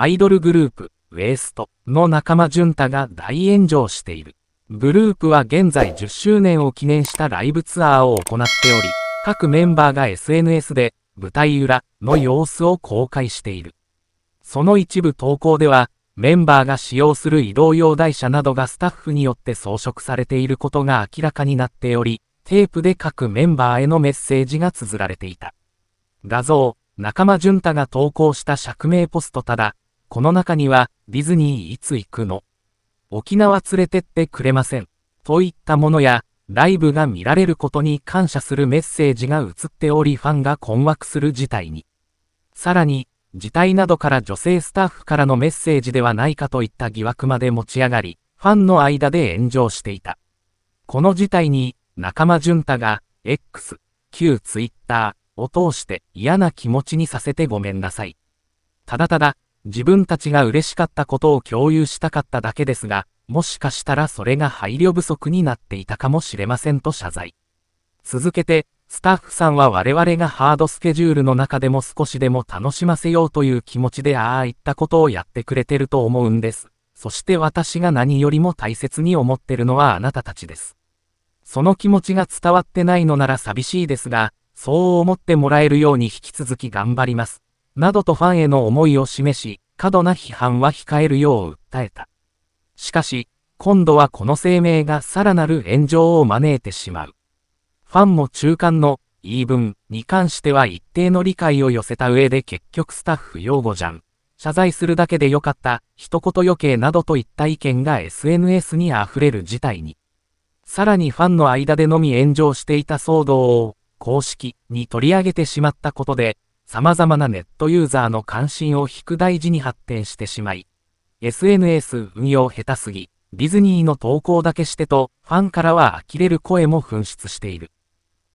アイドルグループ、ウエストの仲間淳太が大炎上している。グループは現在10周年を記念したライブツアーを行っており、各メンバーが SNS で舞台裏の様子を公開している。その一部投稿では、メンバーが使用する移動用台車などがスタッフによって装飾されていることが明らかになっており、テープで各メンバーへのメッセージが綴られていた。画像、仲間淳太が投稿した釈明ポストただ、この中には、ディズニーいつ行くの沖縄連れてってくれません。といったものや、ライブが見られることに感謝するメッセージが映っておりファンが困惑する事態に。さらに、事態などから女性スタッフからのメッセージではないかといった疑惑まで持ち上がり、ファンの間で炎上していた。この事態に、仲間淳太が、X、旧 Twitter を通して嫌な気持ちにさせてごめんなさい。ただただ、自分たちが嬉しかったことを共有したかっただけですが、もしかしたらそれが配慮不足になっていたかもしれませんと謝罪。続けて、スタッフさんは我々がハードスケジュールの中でも少しでも楽しませようという気持ちでああいったことをやってくれてると思うんです。そして私が何よりも大切に思ってるのはあなたたちです。その気持ちが伝わってないのなら寂しいですが、そう思ってもらえるように引き続き頑張ります。などとファンへの思いを示し、過度な批判は控えるよう訴えた。しかし、今度はこの声明がさらなる炎上を招いてしまう。ファンも中間の言い分に関しては一定の理解を寄せた上で結局スタッフ擁護じゃん。謝罪するだけでよかった、一言余計などといった意見が SNS に溢れる事態に。さらにファンの間でのみ炎上していた騒動を公式に取り上げてしまったことで、様々なネットユーザーの関心を引く大事に発展してしまい、SNS 運用下手すぎ、ディズニーの投稿だけしてと、ファンからは呆れる声も噴出している。